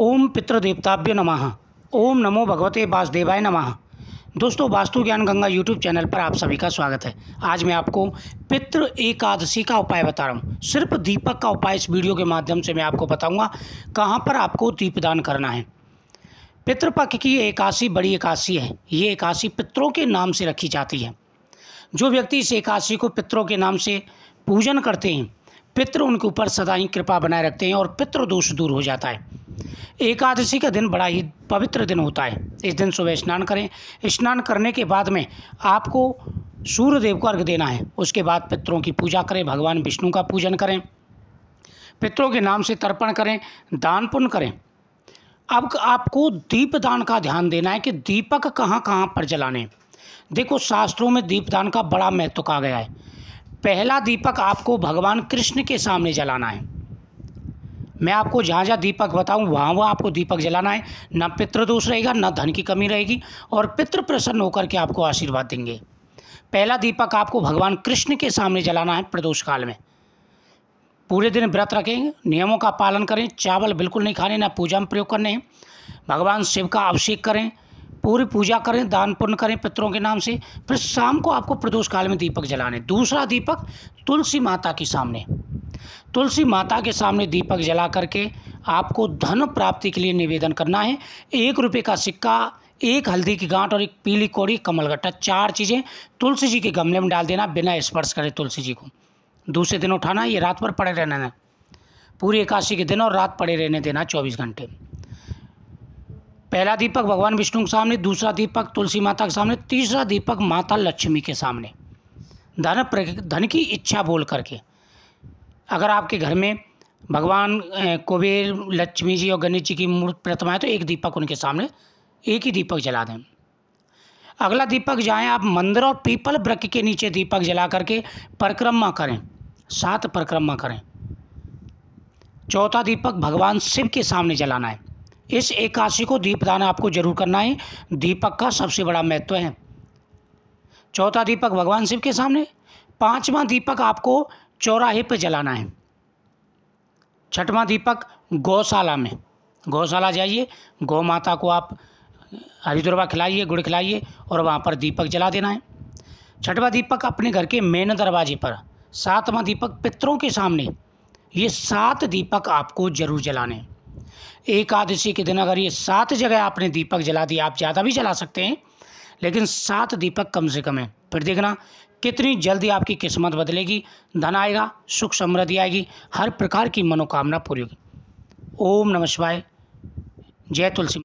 ओम पितृदेवताभ्य नमः ओम नमो भगवते वासुदेवाय नमः दोस्तों वास्तु ज्ञान गंगा यूट्यूब चैनल पर आप सभी का स्वागत है आज मैं आपको पितृ एकादशी का उपाय बता रहा हूँ सिर्फ दीपक का उपाय इस वीडियो के माध्यम से मैं आपको बताऊँगा कहाँ पर आपको दीपदान करना है पितृपक्ष की एकादशी बड़ी एकादशी है ये एकादशी पितरों के नाम से रखी जाती है जो व्यक्ति इस एकादशी को पितरों के नाम से पूजन करते हैं पितृ उनके ऊपर सदा ही कृपा बनाए रखते हैं और पितृ दोष दूर हो जाता है एकादशी का दिन बड़ा ही पवित्र दिन होता है इस दिन सुबह स्नान करें स्नान करने के बाद में आपको सूर्य देव को अर्घ देना है उसके बाद पितरों की पूजा करें भगवान विष्णु का पूजन करें पितरों के नाम से तर्पण करें दान पुण्य करें अब आपको दीपदान का ध्यान देना है कि दीपक कहाँ कहाँ पर जलाने देखो शास्त्रों में दीपदान का बड़ा महत्व कहा गया है पहला दीपक आपको भगवान कृष्ण के सामने जलाना है मैं आपको जहाँ जहाँ दीपक बताऊँ वहाँ वहाँ आपको दीपक जलाना है ना पितृदोष रहेगा ना धन की कमी रहेगी और पितृ प्रसन्न होकर के आपको आशीर्वाद देंगे पहला दीपक आपको भगवान कृष्ण के सामने जलाना है प्रदोष काल में पूरे दिन व्रत रखें नियमों का पालन करें चावल बिल्कुल नहीं खाने ना पूजा में प्रयोग करने हैं भगवान शिव का अभिषेक करें पूरी पूजा करें दान पुण्य करें पितरों के नाम से फिर शाम को आपको प्रदोष काल में दीपक जलाने दूसरा दीपक तुलसी माता के सामने तुलसी माता के सामने दीपक जला करके आपको धन प्राप्ति के लिए निवेदन करना है एक रुपये का सिक्का एक हल्दी की गांठ और एक पीली कोड़ी कमलगट्टा चार चीज़ें तुलसी जी के गमले में डाल देना बिना स्पर्श करें तुलसी जी को दूसरे दिन उठाना ये रात भर पड़े रहना पूरी एकादशी के दिन और रात पड़े रहने देना चौबीस घंटे पहला दीपक भगवान विष्णु के सामने दूसरा दीपक तुलसी माता के सामने तीसरा दीपक माता लक्ष्मी के सामने धन धन की इच्छा बोल करके अगर आपके घर में भगवान कुबेर लक्ष्मी जी और गणेश जी की मूर्ति प्रतिमा है तो एक दीपक उनके सामने एक ही दीपक जला दें अगला दीपक जाएं आप मंदिर और पीपल वृक्ष के नीचे दीपक जला करके परिक्रमा करें सात परिक्रमा करें चौथा दीपक भगवान शिव के सामने जलाना है इस एकादशी को दीपदान आपको जरूर करना है दीपक का सबसे बड़ा महत्व है चौथा दीपक भगवान शिव के सामने पांचवा दीपक आपको चौराहे पे जलाना है छठवां दीपक गौशाला में गौशाला जाइए गौ माता को आप हरी दुर्वा खिलाइए गुड़ खिलाइए और वहाँ पर दीपक जला देना है छठवां दीपक अपने घर के मेन दरवाजे पर सातवां दीपक पितरों के सामने ये सात दीपक आपको जरूर जलाने एकादशी के दिन अगर ये सात जगह आपने दीपक जला दिए आप ज़्यादा भी जला सकते हैं लेकिन सात दीपक कम से कम है फिर देखना कितनी जल्दी आपकी किस्मत बदलेगी धन आएगा सुख समृद्धि आएगी हर प्रकार की मनोकामना पूरी होगी ओम नमः शिवाय जय तुलसी